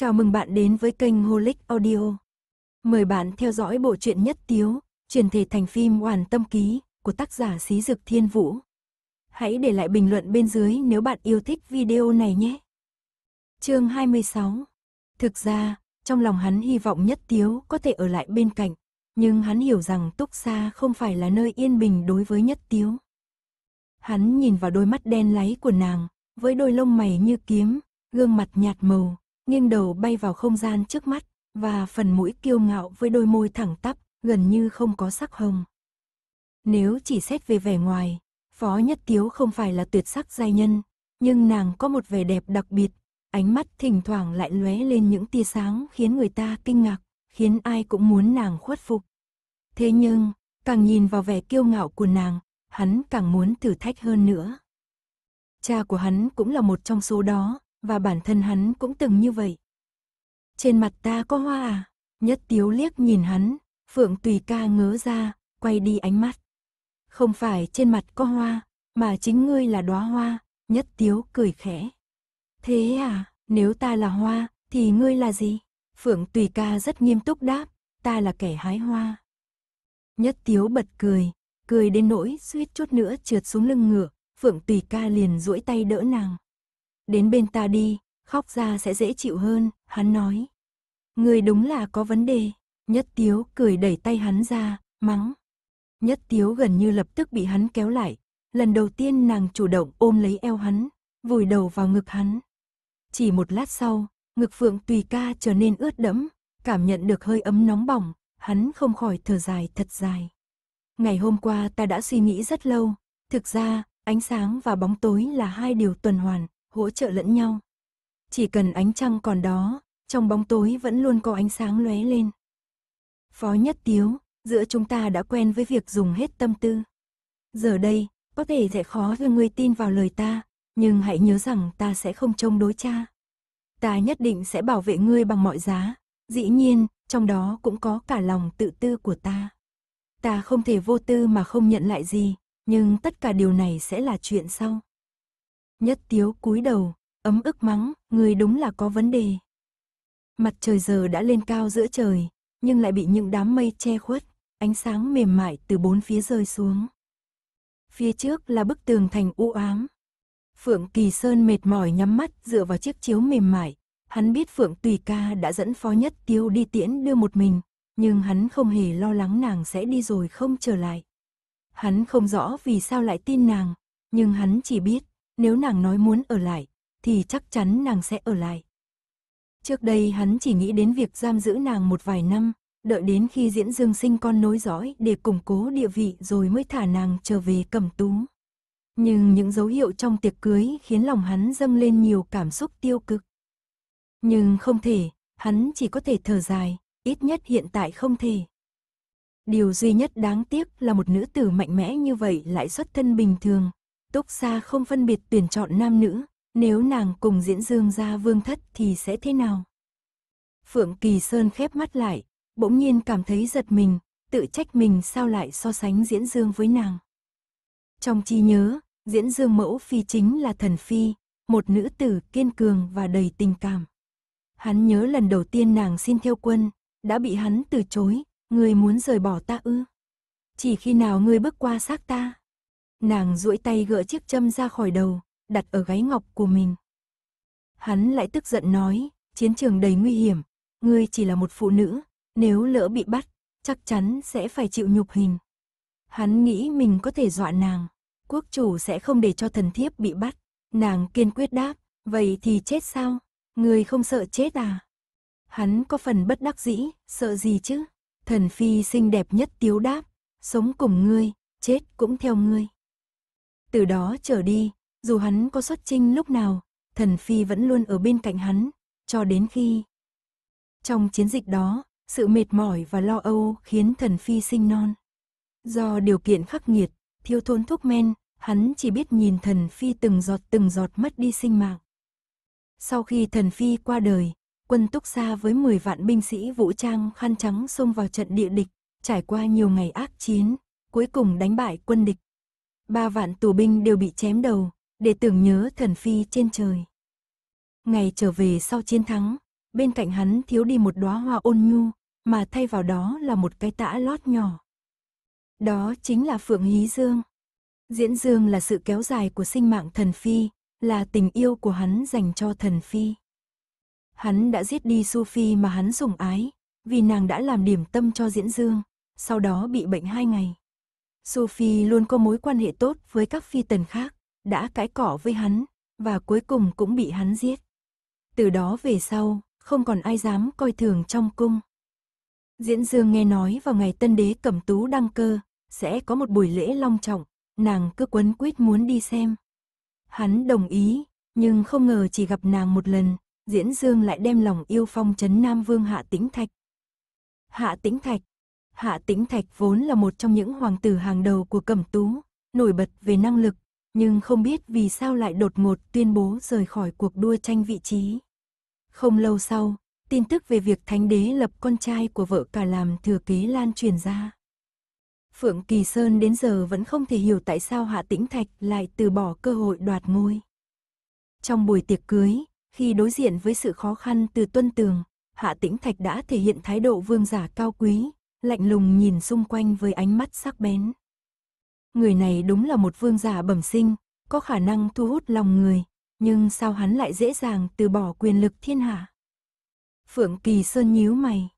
Chào mừng bạn đến với kênh Holic Audio. Mời bạn theo dõi bộ truyện nhất tiếu, truyền thể thành phim Hoàn Tâm Ký của tác giả Xí Dực Thiên Vũ. Hãy để lại bình luận bên dưới nếu bạn yêu thích video này nhé. Chương 26 Thực ra, trong lòng hắn hy vọng nhất tiếu có thể ở lại bên cạnh, nhưng hắn hiểu rằng Túc Sa không phải là nơi yên bình đối với nhất tiếu. Hắn nhìn vào đôi mắt đen láy của nàng, với đôi lông mày như kiếm, gương mặt nhạt màu, nghiêng đầu bay vào không gian trước mắt, và phần mũi kiêu ngạo với đôi môi thẳng tắp, gần như không có sắc hồng. Nếu chỉ xét về vẻ ngoài, Phó Nhất Tiếu không phải là tuyệt sắc giai nhân, nhưng nàng có một vẻ đẹp đặc biệt, ánh mắt thỉnh thoảng lại lóe lên những tia sáng khiến người ta kinh ngạc, khiến ai cũng muốn nàng khuất phục. Thế nhưng, càng nhìn vào vẻ kiêu ngạo của nàng, hắn càng muốn thử thách hơn nữa. Cha của hắn cũng là một trong số đó, và bản thân hắn cũng từng như vậy. Trên mặt ta có hoa à? Nhất tiếu liếc nhìn hắn, Phượng Tùy ca ngớ ra, quay đi ánh mắt. Không phải trên mặt có hoa, mà chính ngươi là đóa hoa, nhất tiếu cười khẽ. Thế à, nếu ta là hoa, thì ngươi là gì? Phượng Tùy ca rất nghiêm túc đáp, ta là kẻ hái hoa. Nhất tiếu bật cười, cười đến nỗi suýt chút nữa trượt xuống lưng ngựa, Phượng Tùy ca liền duỗi tay đỡ nàng. Đến bên ta đi, khóc ra sẽ dễ chịu hơn, hắn nói. Người đúng là có vấn đề. Nhất Tiếu cười đẩy tay hắn ra, mắng. Nhất Tiếu gần như lập tức bị hắn kéo lại. Lần đầu tiên nàng chủ động ôm lấy eo hắn, vùi đầu vào ngực hắn. Chỉ một lát sau, ngực phượng tùy ca trở nên ướt đẫm, cảm nhận được hơi ấm nóng bỏng, hắn không khỏi thở dài thật dài. Ngày hôm qua ta đã suy nghĩ rất lâu, thực ra, ánh sáng và bóng tối là hai điều tuần hoàn, hỗ trợ lẫn nhau. Chỉ cần ánh trăng còn đó, trong bóng tối vẫn luôn có ánh sáng lóe lên. Phó Nhất Tiếu, giữa chúng ta đã quen với việc dùng hết tâm tư. Giờ đây, có thể sẽ khó cho người tin vào lời ta, nhưng hãy nhớ rằng ta sẽ không trông đối cha. Ta nhất định sẽ bảo vệ ngươi bằng mọi giá, dĩ nhiên, trong đó cũng có cả lòng tự tư của ta. Ta không thể vô tư mà không nhận lại gì, nhưng tất cả điều này sẽ là chuyện sau. Nhất tiếu cúi đầu, ấm ức mắng, người đúng là có vấn đề. Mặt trời giờ đã lên cao giữa trời, nhưng lại bị những đám mây che khuất, ánh sáng mềm mại từ bốn phía rơi xuống. Phía trước là bức tường thành u ám. Phượng Kỳ Sơn mệt mỏi nhắm mắt dựa vào chiếc chiếu mềm mại. Hắn biết Phượng Tùy Ca đã dẫn phó nhất tiêu đi tiễn đưa một mình, nhưng hắn không hề lo lắng nàng sẽ đi rồi không trở lại. Hắn không rõ vì sao lại tin nàng, nhưng hắn chỉ biết nếu nàng nói muốn ở lại, thì chắc chắn nàng sẽ ở lại. Trước đây hắn chỉ nghĩ đến việc giam giữ nàng một vài năm, đợi đến khi diễn dương sinh con nối dõi để củng cố địa vị rồi mới thả nàng trở về cầm tú. Nhưng những dấu hiệu trong tiệc cưới khiến lòng hắn dâng lên nhiều cảm xúc tiêu cực. Nhưng không thể, hắn chỉ có thể thở dài, ít nhất hiện tại không thể. Điều duy nhất đáng tiếc là một nữ tử mạnh mẽ như vậy lại xuất thân bình thường, Túc Sa không phân biệt tuyển chọn nam nữ, nếu nàng cùng diễn dương ra vương thất thì sẽ thế nào? Phượng Kỳ Sơn khép mắt lại, bỗng nhiên cảm thấy giật mình, tự trách mình sao lại so sánh diễn dương với nàng. Trong trí nhớ, diễn dương mẫu phi chính là thần phi, một nữ tử kiên cường và đầy tình cảm. Hắn nhớ lần đầu tiên nàng xin theo quân, đã bị hắn từ chối, người muốn rời bỏ ta ư. Chỉ khi nào ngươi bước qua xác ta, Nàng duỗi tay gỡ chiếc châm ra khỏi đầu, đặt ở gáy ngọc của mình. Hắn lại tức giận nói, chiến trường đầy nguy hiểm, ngươi chỉ là một phụ nữ, nếu lỡ bị bắt, chắc chắn sẽ phải chịu nhục hình. Hắn nghĩ mình có thể dọa nàng, quốc chủ sẽ không để cho thần thiếp bị bắt. Nàng kiên quyết đáp, vậy thì chết sao? ngươi không sợ chết à? Hắn có phần bất đắc dĩ, sợ gì chứ? Thần phi xinh đẹp nhất tiếu đáp, sống cùng ngươi, chết cũng theo ngươi. Từ đó trở đi, dù hắn có xuất trinh lúc nào, thần phi vẫn luôn ở bên cạnh hắn, cho đến khi. Trong chiến dịch đó, sự mệt mỏi và lo âu khiến thần phi sinh non. Do điều kiện khắc nghiệt, thiếu thốn thuốc men, hắn chỉ biết nhìn thần phi từng giọt từng giọt mất đi sinh mạng. Sau khi thần phi qua đời, quân túc xa với 10 vạn binh sĩ vũ trang khăn trắng xông vào trận địa địch, trải qua nhiều ngày ác chiến, cuối cùng đánh bại quân địch, ba vạn tù binh đều bị chém đầu, để tưởng nhớ thần phi trên trời. Ngày trở về sau chiến thắng, bên cạnh hắn thiếu đi một đóa hoa ôn nhu, mà thay vào đó là một cái tã lót nhỏ. Đó chính là Phượng Hí Dương. Diễn Dương là sự kéo dài của sinh mạng thần phi, là tình yêu của hắn dành cho thần phi. Hắn đã giết đi Su Phi mà hắn sủng ái, vì nàng đã làm điểm tâm cho Diễn Dương, sau đó bị bệnh hai ngày. Sophie luôn có mối quan hệ tốt với các phi tần khác, đã cãi cỏ với hắn, và cuối cùng cũng bị hắn giết. Từ đó về sau, không còn ai dám coi thường trong cung. Diễn Dương nghe nói vào ngày tân đế cẩm tú đăng cơ, sẽ có một buổi lễ long trọng, nàng cứ quấn quyết muốn đi xem. Hắn đồng ý, nhưng không ngờ chỉ gặp nàng một lần, Diễn Dương lại đem lòng yêu phong trấn Nam Vương Hạ Tĩnh Thạch. Hạ Tĩnh Thạch, Hạ Tĩnh Thạch vốn là một trong những hoàng tử hàng đầu của Cẩm Tú, nổi bật về năng lực, nhưng không biết vì sao lại đột ngột tuyên bố rời khỏi cuộc đua tranh vị trí. Không lâu sau, tin tức về việc Thánh Đế lập con trai của vợ cả làm thừa kế lan truyền ra. Phượng Kỳ Sơn đến giờ vẫn không thể hiểu tại sao Hạ Tĩnh Thạch lại từ bỏ cơ hội đoạt ngôi. Trong buổi tiệc cưới, khi đối diện với sự khó khăn từ tuân tường, Hạ Tĩnh Thạch đã thể hiện thái độ vương giả cao quý, lạnh lùng nhìn xung quanh với ánh mắt sắc bén. Người này đúng là một vương giả bẩm sinh, có khả năng thu hút lòng người, nhưng sao hắn lại dễ dàng từ bỏ quyền lực thiên hạ? Phượng Kỳ Sơn nhíu mày.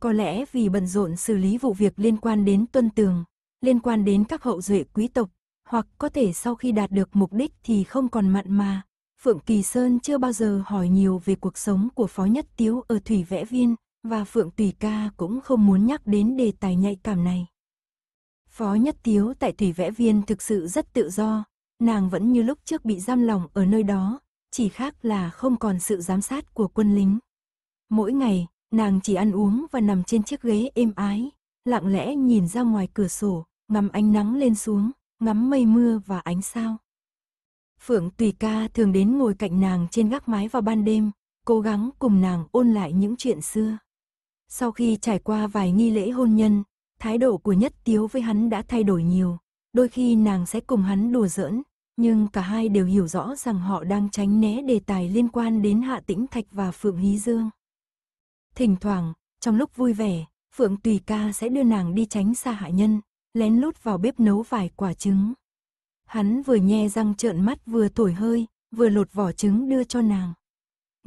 Có lẽ vì bận rộn xử lý vụ việc liên quan đến tuân tường, liên quan đến các hậu duệ quý tộc, hoặc có thể sau khi đạt được mục đích thì không còn mặn mà. Phượng Kỳ Sơn chưa bao giờ hỏi nhiều về cuộc sống của Phó Nhất Tiếu ở Thủy Vẽ Viên, và Phượng Tùy Ca cũng không muốn nhắc đến đề tài nhạy cảm này. Phó Nhất Tiếu tại Thủy Vẽ Viên thực sự rất tự do, nàng vẫn như lúc trước bị giam lỏng ở nơi đó, chỉ khác là không còn sự giám sát của quân lính. Mỗi ngày, nàng chỉ ăn uống và nằm trên chiếc ghế êm ái, lặng lẽ nhìn ra ngoài cửa sổ, ngắm ánh nắng lên xuống, ngắm mây mưa và ánh sao. Phượng Tùy Ca thường đến ngồi cạnh nàng trên gác mái vào ban đêm, cố gắng cùng nàng ôn lại những chuyện xưa. Sau khi trải qua vài nghi lễ hôn nhân, thái độ của Nhất Tiếu với hắn đã thay đổi nhiều. Đôi khi nàng sẽ cùng hắn đùa giỡn, nhưng cả hai đều hiểu rõ rằng họ đang tránh né đề tài liên quan đến Hạ Tĩnh Thạch và Phượng Hí Dương. Thỉnh thoảng, trong lúc vui vẻ, Phượng Tùy Ca sẽ đưa nàng đi tránh xa hạ nhân, lén lút vào bếp nấu vài quả trứng. Hắn vừa nhe răng trợn mắt vừa thổi hơi, vừa lột vỏ trứng đưa cho nàng.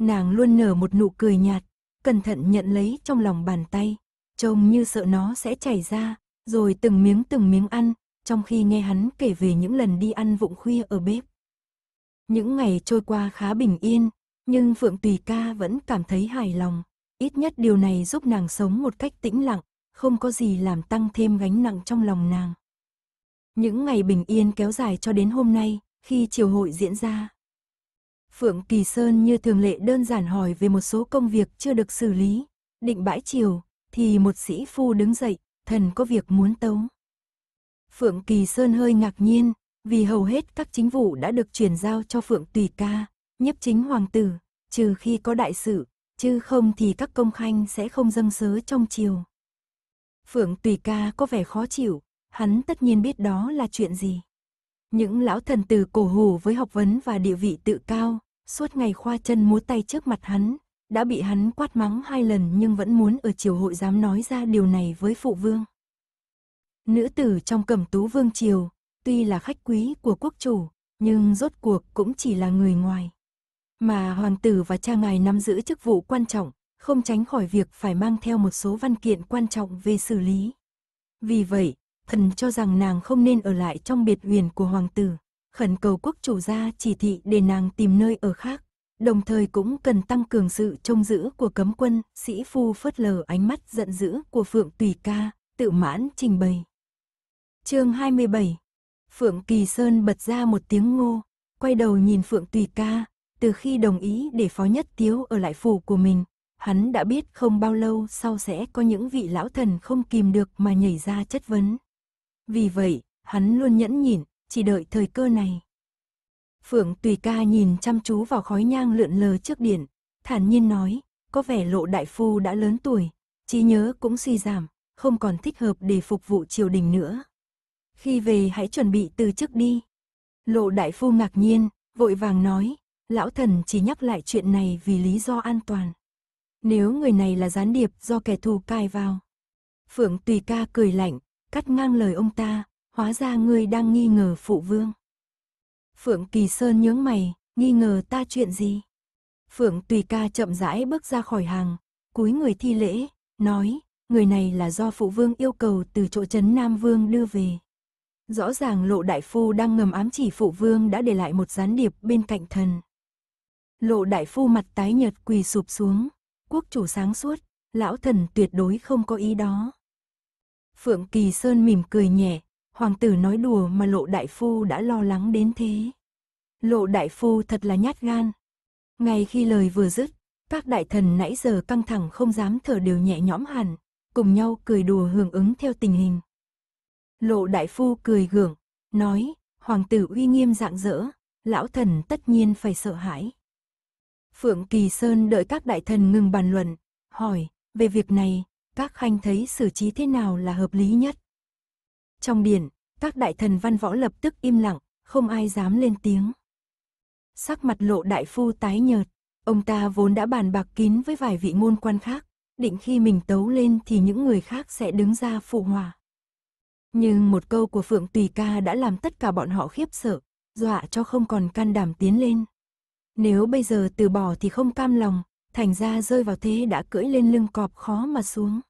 Nàng luôn nở một nụ cười nhạt, cẩn thận nhận lấy trong lòng bàn tay, trông như sợ nó sẽ chảy ra, rồi từng miếng từng miếng ăn, trong khi nghe hắn kể về những lần đi ăn vụng khuya ở bếp. Những ngày trôi qua khá bình yên, nhưng Phượng Tùy Ca vẫn cảm thấy hài lòng, ít nhất điều này giúp nàng sống một cách tĩnh lặng, không có gì làm tăng thêm gánh nặng trong lòng nàng. Những ngày bình yên kéo dài cho đến hôm nay, khi chiều hội diễn ra, Phượng Kỳ Sơn như thường lệ đơn giản hỏi về một số công việc chưa được xử lý. Định bãi chiều, thì một sĩ phu đứng dậy, thần có việc muốn tấu. Phượng Kỳ Sơn hơi ngạc nhiên, vì hầu hết các chính vụ đã được chuyển giao cho Phượng Tùy Ca, nhấp chính hoàng tử, trừ khi có đại sự, chứ không thì các công khanh sẽ không dâng sớ trong chiều. Phượng Tùy Ca có vẻ khó chịu, hắn tất nhiên biết đó là chuyện gì. Những lão thần từ cổ hủ với học vấn và địa vị tự cao, suốt ngày khoa chân múa tay trước mặt hắn, đã bị hắn quát mắng hai lần nhưng vẫn muốn ở triều hội dám nói ra điều này với phụ vương. Nữ tử trong cẩm tú vương triều, tuy là khách quý của quốc chủ, nhưng rốt cuộc cũng chỉ là người ngoài. Mà hoàng tử và cha ngài nắm giữ chức vụ quan trọng, không tránh khỏi việc phải mang theo một số văn kiện quan trọng về xử lý. Vì vậy, thần cho rằng nàng không nên ở lại trong biệt huyền của hoàng tử, khẩn cầu quốc chủ gia chỉ thị để nàng tìm nơi ở khác, đồng thời cũng cần tăng cường sự trông giữ của cấm quân, sĩ phu phớt lờ ánh mắt giận dữ của Phượng Tùy Ca, tự mãn trình bày. chương 27 Phượng Kỳ Sơn bật ra một tiếng ngô, quay đầu nhìn Phượng Tùy Ca, từ khi đồng ý để Phó Nhất Tiếu ở lại phủ của mình, hắn đã biết không bao lâu sau sẽ có những vị lão thần không kìm được mà nhảy ra chất vấn. Vì vậy, hắn luôn nhẫn nhịn, chỉ đợi thời cơ này. Phượng Tùy Ca nhìn chăm chú vào khói nhang lượn lờ trước điện, thản nhiên nói, có vẻ lộ đại phu đã lớn tuổi, trí nhớ cũng suy giảm, không còn thích hợp để phục vụ triều đình nữa. Khi về hãy chuẩn bị từ chức đi. Lộ đại phu ngạc nhiên, vội vàng nói, lão thần chỉ nhắc lại chuyện này vì lý do an toàn. Nếu người này là gián điệp do kẻ thù cai vào. Phượng Tùy Ca cười lạnh, cắt ngang lời ông ta, hóa ra ngươi đang nghi ngờ phụ vương. Phượng Kỳ Sơn nhướng mày, nghi ngờ ta chuyện gì? Phượng Tùy Ca chậm rãi bước ra khỏi hàng, cúi người thi lễ, nói, người này là do phụ vương yêu cầu từ chỗ trấn Nam Vương đưa về. Rõ ràng lộ đại phu đang ngầm ám chỉ phụ vương đã để lại một gián điệp bên cạnh thần. Lộ đại phu mặt tái nhợt quỳ sụp xuống, quốc chủ sáng suốt, lão thần tuyệt đối không có ý đó. Phượng Kỳ Sơn mỉm cười nhẹ, hoàng tử nói đùa mà lộ đại phu đã lo lắng đến thế. Lộ đại phu thật là nhát gan. Ngay khi lời vừa dứt, các đại thần nãy giờ căng thẳng không dám thở đều nhẹ nhõm hẳn, cùng nhau cười đùa hưởng ứng theo tình hình. Lộ đại phu cười gượng, nói, hoàng tử uy nghiêm dạng dỡ, lão thần tất nhiên phải sợ hãi. Phượng Kỳ Sơn đợi các đại thần ngừng bàn luận, hỏi, về việc này, các khanh thấy xử trí thế nào là hợp lý nhất. Trong điển, các đại thần văn võ lập tức im lặng, không ai dám lên tiếng. Sắc mặt lộ đại phu tái nhợt, ông ta vốn đã bàn bạc kín với vài vị ngôn quan khác, định khi mình tấu lên thì những người khác sẽ đứng ra phụ hòa. Nhưng một câu của Phượng Tùy Ca đã làm tất cả bọn họ khiếp sợ, dọa cho không còn can đảm tiến lên. Nếu bây giờ từ bỏ thì không cam lòng, thành ra rơi vào thế đã cưỡi lên lưng cọp khó mà xuống.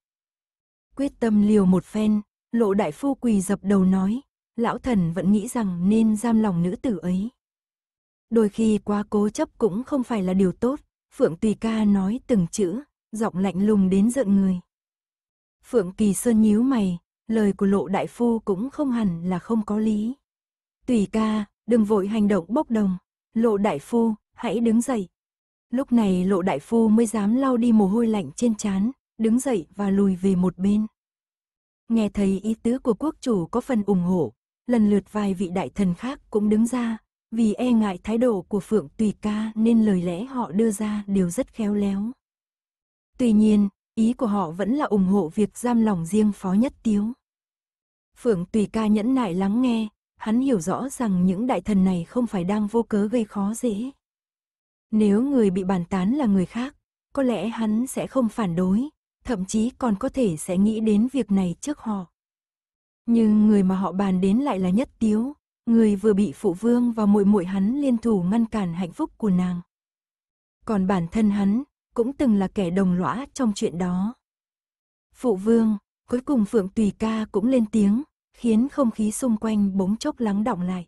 Quyết tâm liều một phen, lộ đại phu quỳ dập đầu nói, lão thần vẫn nghĩ rằng nên giam lòng nữ tử ấy. Đôi khi quá cố chấp cũng không phải là điều tốt, Phượng Tùy Ca nói từng chữ, giọng lạnh lùng đến giận người. Phượng Kỳ Sơn nhíu mày, lời của lộ đại phu cũng không hẳn là không có lý. Tùy ca, đừng vội hành động bốc đồng. Lộ đại phu, hãy đứng dậy, Lúc này lộ đại phu mới dám lau đi mồ hôi lạnh trên trán, đứng dậy và lùi về một bên. Nghe thấy ý tứ của quốc chủ có phần ủng hộ, lần lượt vài vị đại thần khác cũng đứng ra, vì e ngại thái độ của Phượng Tùy Ca nên lời lẽ họ đưa ra đều rất khéo léo. Tuy nhiên, ý của họ vẫn là ủng hộ việc giam lòng riêng Phó Nhất Tiếu. Phượng Tùy Ca nhẫn nại lắng nghe, hắn hiểu rõ rằng những đại thần này không phải đang vô cớ gây khó dễ, nếu người bị bàn tán là người khác, có lẽ hắn sẽ không phản đối, thậm chí còn có thể sẽ nghĩ đến việc này trước họ. Nhưng người mà họ bàn đến lại là Nhất Tiếu, người vừa bị phụ vương và muội muội hắn liên thủ ngăn cản hạnh phúc của nàng. Còn bản thân hắn cũng từng là kẻ đồng lõa trong chuyện đó. Phụ vương, cuối cùng Phượng Tùy Ca cũng lên tiếng, khiến không khí xung quanh bỗng chốc lắng động lại.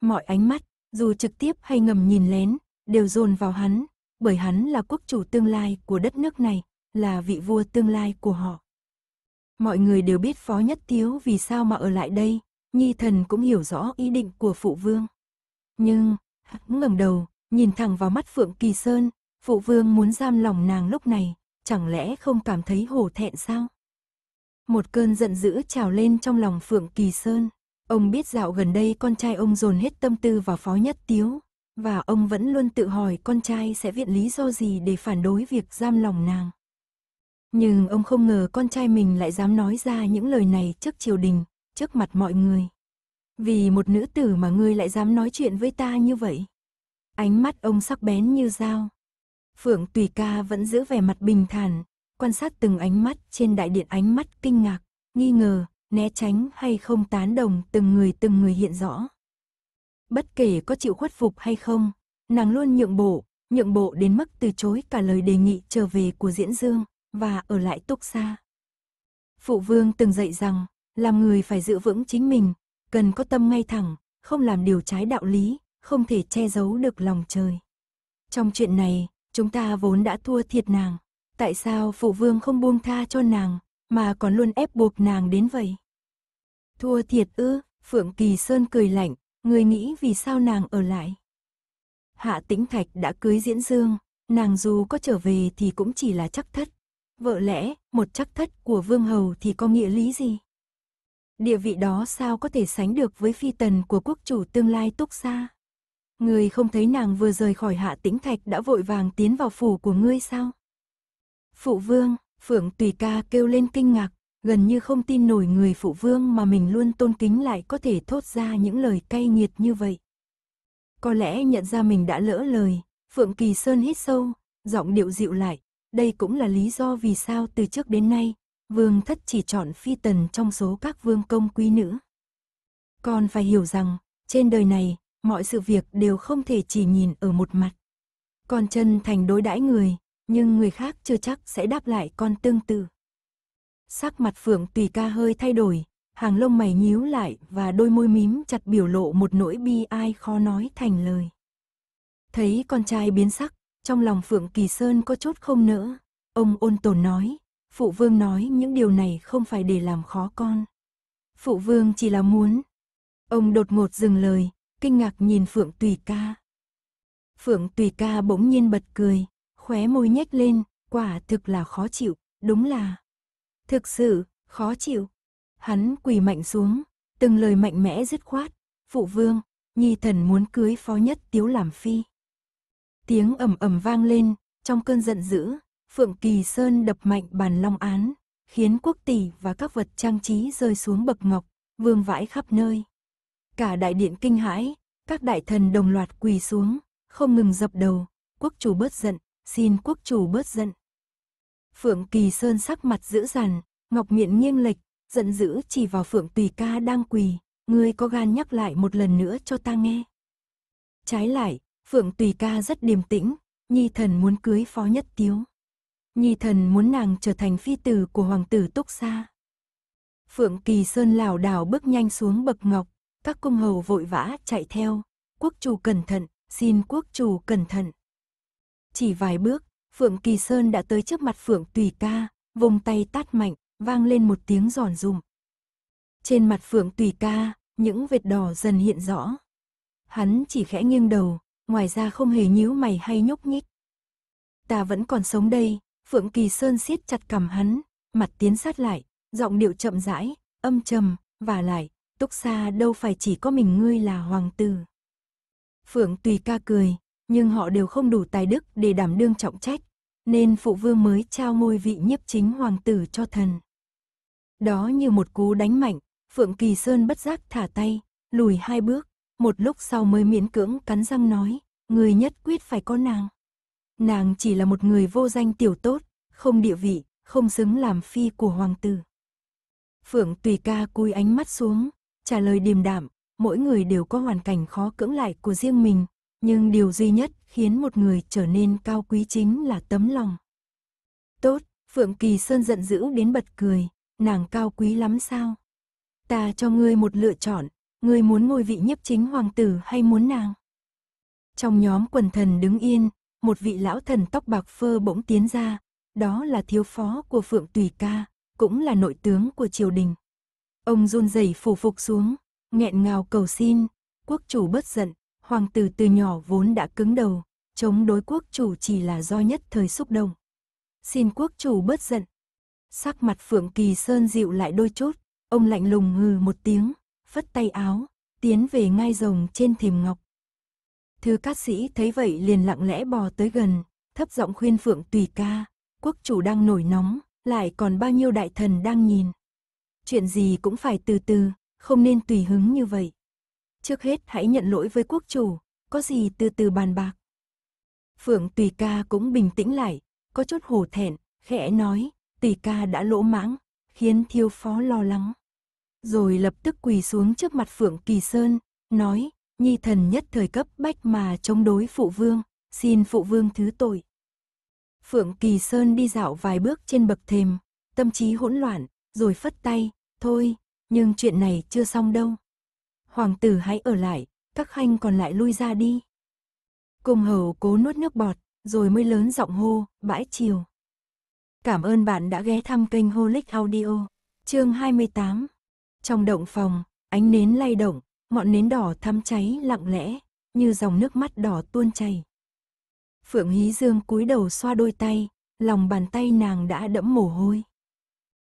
Mọi ánh mắt, dù trực tiếp hay ngầm nhìn lén, đều dồn vào hắn, bởi hắn là quốc chủ tương lai của đất nước này, là vị vua tương lai của họ. Mọi người đều biết Phó Nhất Tiếu vì sao mà ở lại đây, Nhi thần cũng hiểu rõ ý định của phụ vương. Nhưng, ngẩng đầu, nhìn thẳng vào mắt Phượng Kỳ Sơn, phụ vương muốn giam lòng nàng lúc này, chẳng lẽ không cảm thấy hổ thẹn sao? Một cơn giận dữ trào lên trong lòng Phượng Kỳ Sơn. Ông biết dạo gần đây con trai ông dồn hết tâm tư vào Phó Nhất Tiếu, và ông vẫn luôn tự hỏi con trai sẽ viện lý do gì để phản đối việc giam lòng nàng. Nhưng ông không ngờ con trai mình lại dám nói ra những lời này trước triều đình, trước mặt mọi người. Vì một nữ tử mà ngươi lại dám nói chuyện với ta như vậy. Ánh mắt ông sắc bén như dao. Phượng Tùy Ca vẫn giữ vẻ mặt bình thản, quan sát từng ánh mắt trên đại điện ánh mắt kinh ngạc, nghi ngờ, né tránh hay không tán đồng từng người từng người hiện rõ bất kể có chịu khuất phục hay không, nàng luôn nhượng bộ, nhượng bộ đến mức từ chối cả lời đề nghị trở về của Diễn Dương và ở lại Túc Sa. Phụ vương từng dạy rằng, làm người phải giữ vững chính mình, cần có tâm ngay thẳng, không làm điều trái đạo lý, không thể che giấu được lòng trời. Trong chuyện này, chúng ta vốn đã thua thiệt nàng, tại sao phụ vương không buông tha cho nàng, mà còn luôn ép buộc nàng đến vậy? Thua thiệt ư, Phượng Kỳ Sơn cười lạnh, Người nghĩ vì sao nàng ở lại? Hạ Tĩnh Thạch đã cưới Diễn Dương, nàng dù có trở về thì cũng chỉ là chắc thất. Vợ lẽ, một chắc thất của Vương Hầu thì có nghĩa lý gì? Địa vị đó sao có thể sánh được với phi tần của quốc chủ tương lai túc xa? Người không thấy nàng vừa rời khỏi hạ tĩnh thạch đã vội vàng tiến vào phủ của ngươi sao? Phụ vương, Phượng Tùy Ca kêu lên kinh ngạc, gần như không tin nổi người phụ vương mà mình luôn tôn kính lại có thể thốt ra những lời cay nghiệt như vậy. Có lẽ nhận ra mình đã lỡ lời, Phượng Kỳ Sơn hít sâu, giọng điệu dịu lại, đây cũng là lý do vì sao từ trước đến nay, vương thất chỉ chọn phi tần trong số các vương công quý nữ. Còn phải hiểu rằng, trên đời này, mọi sự việc đều không thể chỉ nhìn ở một mặt. Con chân thành đối đãi người, nhưng người khác chưa chắc sẽ đáp lại con tương tự. Sắc mặt Phượng Tùy ca hơi thay đổi, hàng lông mày nhíu lại và đôi môi mím chặt biểu lộ một nỗi bi ai khó nói thành lời. Thấy con trai biến sắc, trong lòng Phượng Kỳ Sơn có chút không nỡ. Ông ôn tồn nói, Phụ Vương nói những điều này không phải để làm khó con. Phụ Vương chỉ là muốn. Ông đột ngột dừng lời, kinh ngạc nhìn Phượng Tùy ca. Phượng Tùy ca bỗng nhiên bật cười, khóe môi nhếch lên, quả thực là khó chịu, đúng là Thực sự, khó chịu. Hắn quỳ mạnh xuống, từng lời mạnh mẽ dứt khoát. Phụ vương, nhi thần muốn cưới phó nhất tiếu làm phi. Tiếng ầm ầm vang lên, trong cơn giận dữ, Phượng Kỳ Sơn đập mạnh bàn long án, khiến quốc tỷ và các vật trang trí rơi xuống bậc ngọc, vương vãi khắp nơi. Cả đại điện kinh hãi, các đại thần đồng loạt quỳ xuống, không ngừng dập đầu, quốc chủ bớt giận, xin quốc chủ bớt giận. Phượng Kỳ Sơn sắc mặt dữ dằn, ngọc miệng nghiêng lệch, giận dữ chỉ vào Phượng Tùy ca đang quỳ, ngươi có gan nhắc lại một lần nữa cho ta nghe. Trái lại, Phượng Tùy ca rất điềm tĩnh, Nhi thần muốn cưới Phó Nhất Tiếu. Nhi thần muốn nàng trở thành phi tử của hoàng tử Túc Sa. Phượng Kỳ Sơn lảo đảo bước nhanh xuống bậc ngọc, các cung hầu vội vã chạy theo, quốc chủ cẩn thận, xin quốc chủ cẩn thận. Chỉ vài bước, Phượng Kỳ Sơn đã tới trước mặt Phượng Tùy Ca, vùng tay tát mạnh, vang lên một tiếng giòn rùm. Trên mặt Phượng Tùy Ca, những vệt đỏ dần hiện rõ. Hắn chỉ khẽ nghiêng đầu, ngoài ra không hề nhíu mày hay nhúc nhích. Ta vẫn còn sống đây, Phượng Kỳ Sơn siết chặt cầm hắn, mặt tiến sát lại, giọng điệu chậm rãi, âm trầm, và lại, túc xa đâu phải chỉ có mình ngươi là hoàng tử. Phượng Tùy Ca cười, nhưng họ đều không đủ tài đức để đảm đương trọng trách, nên phụ vương mới trao ngôi vị nhiếp chính hoàng tử cho thần. Đó như một cú đánh mạnh, Phượng Kỳ Sơn bất giác thả tay, lùi hai bước, một lúc sau mới miễn cưỡng cắn răng nói, người nhất quyết phải có nàng. Nàng chỉ là một người vô danh tiểu tốt, không địa vị, không xứng làm phi của hoàng tử. Phượng Tùy Ca cúi ánh mắt xuống, trả lời điềm đạm, mỗi người đều có hoàn cảnh khó cưỡng lại của riêng mình, nhưng điều duy nhất khiến một người trở nên cao quý chính là tấm lòng. Tốt, Phượng Kỳ Sơn giận dữ đến bật cười, nàng cao quý lắm sao? Ta cho ngươi một lựa chọn, ngươi muốn ngôi vị nhiếp chính hoàng tử hay muốn nàng? Trong nhóm quần thần đứng yên, một vị lão thần tóc bạc phơ bỗng tiến ra, đó là thiếu phó của Phượng Tùy Ca, cũng là nội tướng của triều đình. Ông run rẩy phủ phục xuống, nghẹn ngào cầu xin, quốc chủ bất giận, hoàng tử từ nhỏ vốn đã cứng đầu, chống đối quốc chủ chỉ là do nhất thời xúc động. Xin quốc chủ bớt giận. Sắc mặt Phượng Kỳ Sơn dịu lại đôi chút, ông lạnh lùng ngừ một tiếng, phất tay áo, tiến về ngai rồng trên thềm ngọc. Thư các sĩ thấy vậy liền lặng lẽ bò tới gần, thấp giọng khuyên Phượng Tùy ca, quốc chủ đang nổi nóng, lại còn bao nhiêu đại thần đang nhìn. Chuyện gì cũng phải từ từ, không nên tùy hứng như vậy. Trước hết hãy nhận lỗi với quốc chủ, có gì từ từ bàn bạc. Phượng Tùy ca cũng bình tĩnh lại, có chút hổ thẹn, khẽ nói, Tùy ca đã lỗ mãng, khiến thiêu phó lo lắng. Rồi lập tức quỳ xuống trước mặt Phượng Kỳ Sơn, nói, nhi thần nhất thời cấp bách mà chống đối phụ vương, xin phụ vương thứ tội. Phượng Kỳ Sơn đi dạo vài bước trên bậc thềm, tâm trí hỗn loạn, rồi phất tay, thôi, nhưng chuyện này chưa xong đâu hoàng tử hãy ở lại, các khanh còn lại lui ra đi. Cung hầu cố nuốt nước bọt, rồi mới lớn giọng hô, bãi chiều. Cảm ơn bạn đã ghé thăm kênh Holic Audio, chương 28. Trong động phòng, ánh nến lay động, ngọn nến đỏ thắm cháy lặng lẽ, như dòng nước mắt đỏ tuôn chảy. Phượng Hí Dương cúi đầu xoa đôi tay, lòng bàn tay nàng đã đẫm mồ hôi.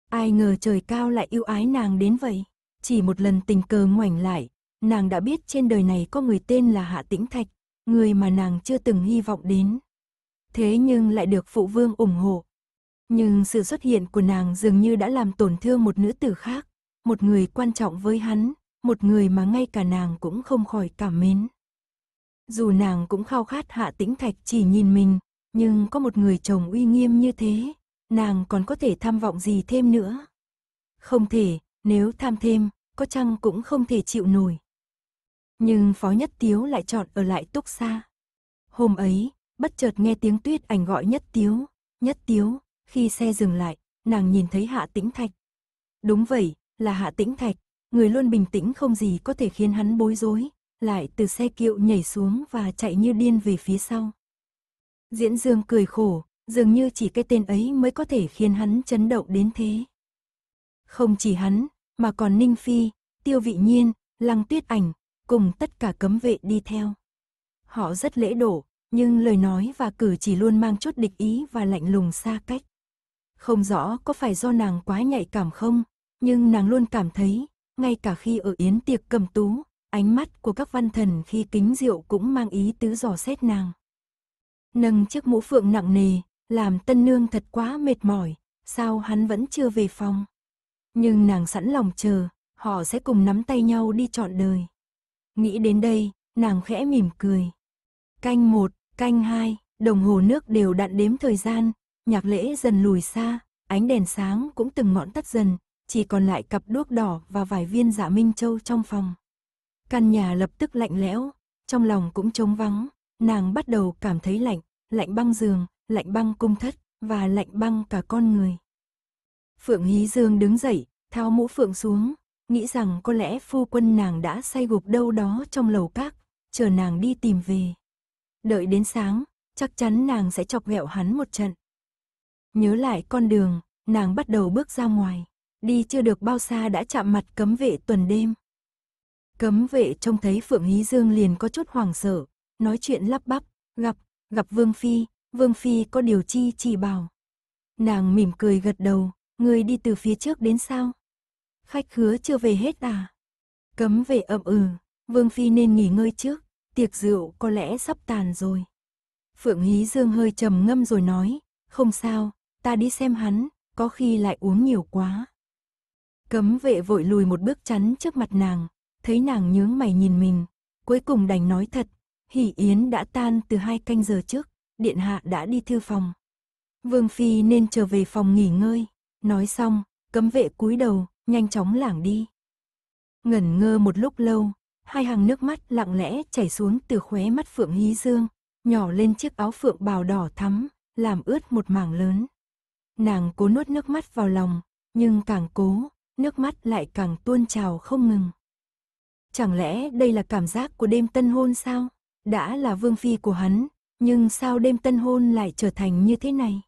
Ai ngờ trời cao lại yêu ái nàng đến vậy. Chỉ một lần tình cờ ngoảnh lại, nàng đã biết trên đời này có người tên là Hạ Tĩnh Thạch, người mà nàng chưa từng hy vọng đến. Thế nhưng lại được phụ vương ủng hộ. Nhưng sự xuất hiện của nàng dường như đã làm tổn thương một nữ tử khác, một người quan trọng với hắn, một người mà ngay cả nàng cũng không khỏi cảm mến. Dù nàng cũng khao khát hạ tĩnh thạch chỉ nhìn mình, nhưng có một người chồng uy nghiêm như thế, nàng còn có thể tham vọng gì thêm nữa. Không thể, nếu tham thêm, có chăng cũng không thể chịu nổi. Nhưng Phó Nhất Tiếu lại chọn ở lại túc xa. Hôm ấy, bất chợt nghe tiếng tuyết ảnh gọi Nhất Tiếu, Nhất Tiếu, khi xe dừng lại, nàng nhìn thấy Hạ Tĩnh Thạch. Đúng vậy, là Hạ Tĩnh Thạch, người luôn bình tĩnh không gì có thể khiến hắn bối rối, lại từ xe kiệu nhảy xuống và chạy như điên về phía sau. Diễn Dương cười khổ, dường như chỉ cái tên ấy mới có thể khiến hắn chấn động đến thế. Không chỉ hắn, mà còn Ninh Phi, Tiêu Vị Nhiên, Lăng Tuyết Ảnh, cùng tất cả cấm vệ đi theo. Họ rất lễ độ, nhưng lời nói và cử chỉ luôn mang chút địch ý và lạnh lùng xa cách. Không rõ có phải do nàng quá nhạy cảm không, nhưng nàng luôn cảm thấy, ngay cả khi ở yến tiệc cầm tú, ánh mắt của các văn thần khi kính rượu cũng mang ý tứ dò xét nàng. Nâng chiếc mũ phượng nặng nề, làm tân nương thật quá mệt mỏi, sao hắn vẫn chưa về phòng nhưng nàng sẵn lòng chờ, họ sẽ cùng nắm tay nhau đi chọn đời. Nghĩ đến đây, nàng khẽ mỉm cười. Canh một, canh hai, đồng hồ nước đều đặn đếm thời gian, nhạc lễ dần lùi xa, ánh đèn sáng cũng từng ngọn tắt dần, chỉ còn lại cặp đuốc đỏ và vài viên dạ minh châu trong phòng. Căn nhà lập tức lạnh lẽo, trong lòng cũng trống vắng, nàng bắt đầu cảm thấy lạnh, lạnh băng giường, lạnh băng cung thất và lạnh băng cả con người. Phượng Hí Dương đứng dậy, tháo mũ phượng xuống, nghĩ rằng có lẽ phu quân nàng đã say gục đâu đó trong lầu các, chờ nàng đi tìm về. Đợi đến sáng, chắc chắn nàng sẽ chọc ghẹo hắn một trận. Nhớ lại con đường, nàng bắt đầu bước ra ngoài, đi chưa được bao xa đã chạm mặt cấm vệ tuần đêm. Cấm vệ trông thấy Phượng Hí Dương liền có chút hoảng sợ, nói chuyện lắp bắp, gặp, gặp Vương Phi, Vương Phi có điều chi chỉ bảo. Nàng mỉm cười gật đầu, Người đi từ phía trước đến sao? Khách khứa chưa về hết à? Cấm về ậm ừ, Vương Phi nên nghỉ ngơi trước, tiệc rượu có lẽ sắp tàn rồi. Phượng Hí Dương hơi trầm ngâm rồi nói, không sao, ta đi xem hắn, có khi lại uống nhiều quá. Cấm vệ vội lùi một bước chắn trước mặt nàng, thấy nàng nhướng mày nhìn mình, cuối cùng đành nói thật, hỷ yến đã tan từ hai canh giờ trước, điện hạ đã đi thư phòng. Vương Phi nên trở về phòng nghỉ ngơi. Nói xong, cấm vệ cúi đầu, nhanh chóng lảng đi. Ngẩn ngơ một lúc lâu, hai hàng nước mắt lặng lẽ chảy xuống từ khóe mắt Phượng Hí Dương, nhỏ lên chiếc áo phượng bào đỏ thắm, làm ướt một mảng lớn. Nàng cố nuốt nước mắt vào lòng, nhưng càng cố, nước mắt lại càng tuôn trào không ngừng. Chẳng lẽ đây là cảm giác của đêm tân hôn sao? Đã là vương phi của hắn, nhưng sao đêm tân hôn lại trở thành như thế này?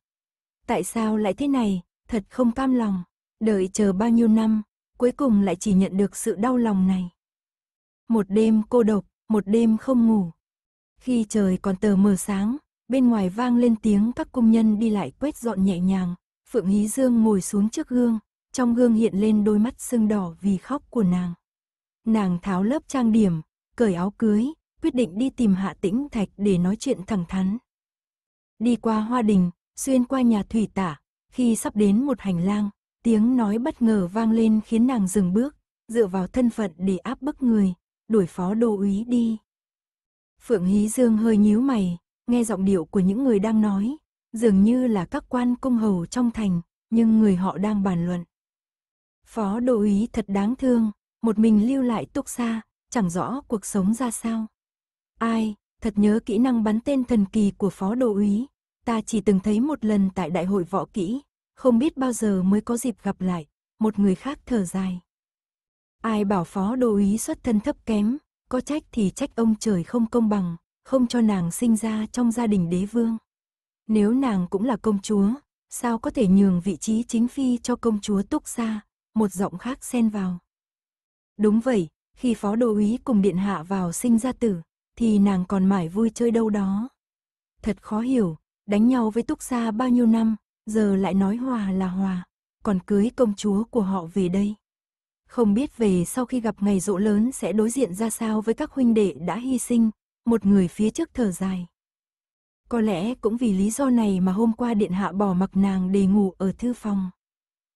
Tại sao lại thế này? thật không cam lòng, đợi chờ bao nhiêu năm, cuối cùng lại chỉ nhận được sự đau lòng này. Một đêm cô độc, một đêm không ngủ. Khi trời còn tờ mờ sáng, bên ngoài vang lên tiếng các công nhân đi lại quét dọn nhẹ nhàng, Phượng Hí Dương ngồi xuống trước gương, trong gương hiện lên đôi mắt sưng đỏ vì khóc của nàng. Nàng tháo lớp trang điểm, cởi áo cưới, quyết định đi tìm Hạ Tĩnh Thạch để nói chuyện thẳng thắn. Đi qua Hoa Đình, xuyên qua nhà Thủy Tả, khi sắp đến một hành lang, tiếng nói bất ngờ vang lên khiến nàng dừng bước, dựa vào thân phận để áp bức người, đuổi phó đô úy đi. Phượng Hí Dương hơi nhíu mày, nghe giọng điệu của những người đang nói, dường như là các quan công hầu trong thành, nhưng người họ đang bàn luận. Phó đô úy thật đáng thương, một mình lưu lại túc xa, chẳng rõ cuộc sống ra sao. Ai, thật nhớ kỹ năng bắn tên thần kỳ của phó đô úy, Ta chỉ từng thấy một lần tại đại hội võ kỹ, không biết bao giờ mới có dịp gặp lại, một người khác thở dài. Ai bảo phó đô úy xuất thân thấp kém, có trách thì trách ông trời không công bằng, không cho nàng sinh ra trong gia đình đế vương. Nếu nàng cũng là công chúa, sao có thể nhường vị trí chính phi cho công chúa Túc Sa, một giọng khác xen vào. Đúng vậy, khi phó đô úy cùng điện hạ vào sinh ra tử, thì nàng còn mải vui chơi đâu đó. Thật khó hiểu, đánh nhau với túc xa bao nhiêu năm, giờ lại nói hòa là hòa, còn cưới công chúa của họ về đây. Không biết về sau khi gặp ngày rộ lớn sẽ đối diện ra sao với các huynh đệ đã hy sinh, một người phía trước thở dài. Có lẽ cũng vì lý do này mà hôm qua điện hạ bỏ mặc nàng để ngủ ở thư phòng.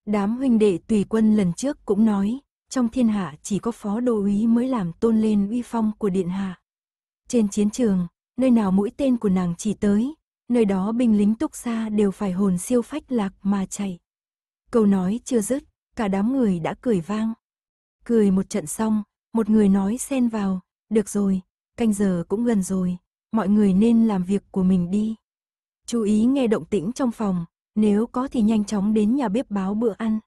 Đám huynh đệ tùy quân lần trước cũng nói, trong thiên hạ chỉ có phó đô úy mới làm tôn lên uy phong của điện hạ. Trên chiến trường, nơi nào mũi tên của nàng chỉ tới, nơi đó binh lính túc xa đều phải hồn siêu phách lạc mà chạy. Câu nói chưa dứt, cả đám người đã cười vang. Cười một trận xong, một người nói xen vào, được rồi, canh giờ cũng gần rồi, mọi người nên làm việc của mình đi. Chú ý nghe động tĩnh trong phòng, nếu có thì nhanh chóng đến nhà bếp báo bữa ăn.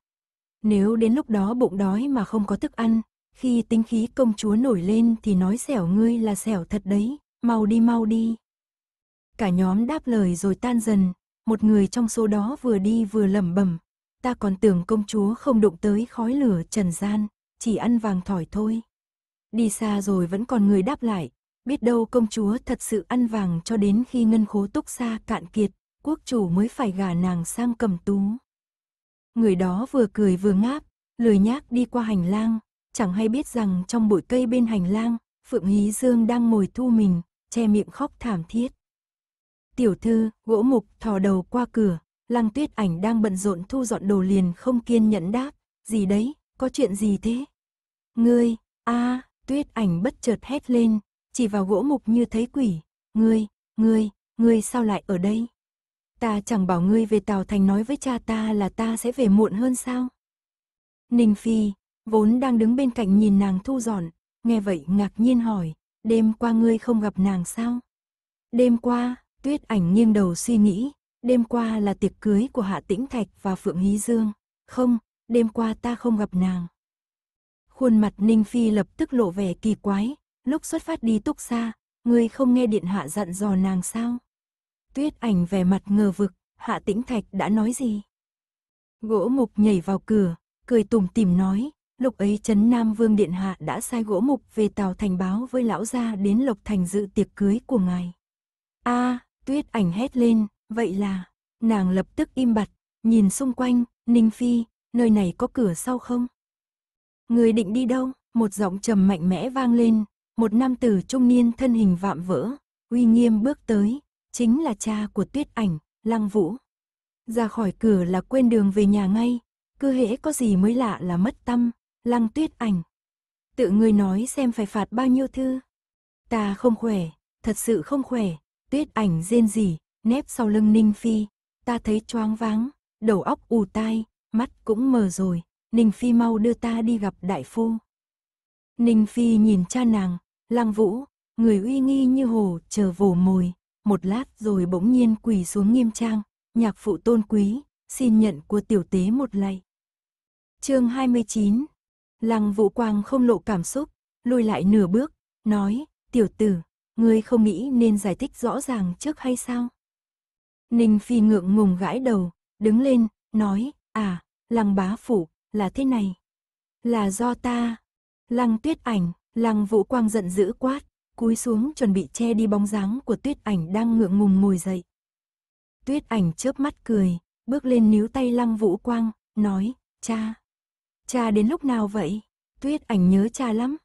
Nếu đến lúc đó bụng đói mà không có thức ăn, khi tính khí công chúa nổi lên thì nói xẻo ngươi là xẻo thật đấy, mau đi mau đi. Cả nhóm đáp lời rồi tan dần, một người trong số đó vừa đi vừa lẩm bẩm, ta còn tưởng công chúa không đụng tới khói lửa trần gian, chỉ ăn vàng thỏi thôi. Đi xa rồi vẫn còn người đáp lại, biết đâu công chúa thật sự ăn vàng cho đến khi ngân khố túc xa cạn kiệt, quốc chủ mới phải gả nàng sang cầm tú. Người đó vừa cười vừa ngáp, lười nhác đi qua hành lang, chẳng hay biết rằng trong bụi cây bên hành lang, Phượng Hí Dương đang ngồi thu mình, che miệng khóc thảm thiết. Tiểu thư, gỗ mục thò đầu qua cửa, lăng tuyết ảnh đang bận rộn thu dọn đồ liền không kiên nhẫn đáp, gì đấy, có chuyện gì thế? Ngươi, a tuyết ảnh bất chợt hét lên, chỉ vào gỗ mục như thấy quỷ, ngươi, ngươi, ngươi sao lại ở đây? Ta chẳng bảo ngươi về Tào Thành nói với cha ta là ta sẽ về muộn hơn sao? Ninh Phi, vốn đang đứng bên cạnh nhìn nàng thu dọn, nghe vậy ngạc nhiên hỏi, đêm qua ngươi không gặp nàng sao? Đêm qua, Tuyết ảnh nghiêng đầu suy nghĩ, đêm qua là tiệc cưới của Hạ Tĩnh Thạch và Phượng Hí Dương. Không, đêm qua ta không gặp nàng. Khuôn mặt Ninh Phi lập tức lộ vẻ kỳ quái, lúc xuất phát đi túc xa, ngươi không nghe điện hạ dặn dò nàng sao? Tuyết ảnh vẻ mặt ngờ vực, Hạ Tĩnh Thạch đã nói gì? Gỗ mục nhảy vào cửa, cười tủm tỉm nói, lúc ấy chấn Nam Vương Điện Hạ đã sai gỗ mục về tàu Thành báo với lão gia đến Lộc Thành dự tiệc cưới của ngài. a Tuyết ảnh hét lên, vậy là, nàng lập tức im bặt, nhìn xung quanh, Ninh Phi, nơi này có cửa sau không? Người định đi đâu? Một giọng trầm mạnh mẽ vang lên, một nam tử trung niên thân hình vạm vỡ, uy nghiêm bước tới, chính là cha của tuyết ảnh, Lăng Vũ. Ra khỏi cửa là quên đường về nhà ngay, cứ hễ có gì mới lạ là mất tâm, Lăng tuyết ảnh. Tự ngươi nói xem phải phạt bao nhiêu thư. Ta không khỏe, thật sự không khỏe, Tuyết ảnh rên rỉ, nép sau lưng Ninh Phi, ta thấy choáng váng, đầu óc ù tai, mắt cũng mờ rồi, Ninh Phi mau đưa ta đi gặp đại phu. Ninh Phi nhìn cha nàng, Lăng Vũ, người uy nghi như hồ chờ vồ mồi, một lát rồi bỗng nhiên quỳ xuống nghiêm trang, nhạc phụ tôn quý, xin nhận của tiểu tế một lạy. Chương 29. Lăng Vũ Quang không lộ cảm xúc, lùi lại nửa bước, nói, "Tiểu tử, ngươi không nghĩ nên giải thích rõ ràng trước hay sao? Ninh Phi ngượng ngùng gãi đầu, đứng lên, nói, à, lăng bá phủ, là thế này. Là do ta. Lăng tuyết ảnh, lăng vũ quang giận dữ quát, cúi xuống chuẩn bị che đi bóng dáng của tuyết ảnh đang ngượng ngùng ngồi dậy. Tuyết ảnh chớp mắt cười, bước lên níu tay lăng vũ quang, nói, cha. Cha đến lúc nào vậy? Tuyết ảnh nhớ cha lắm.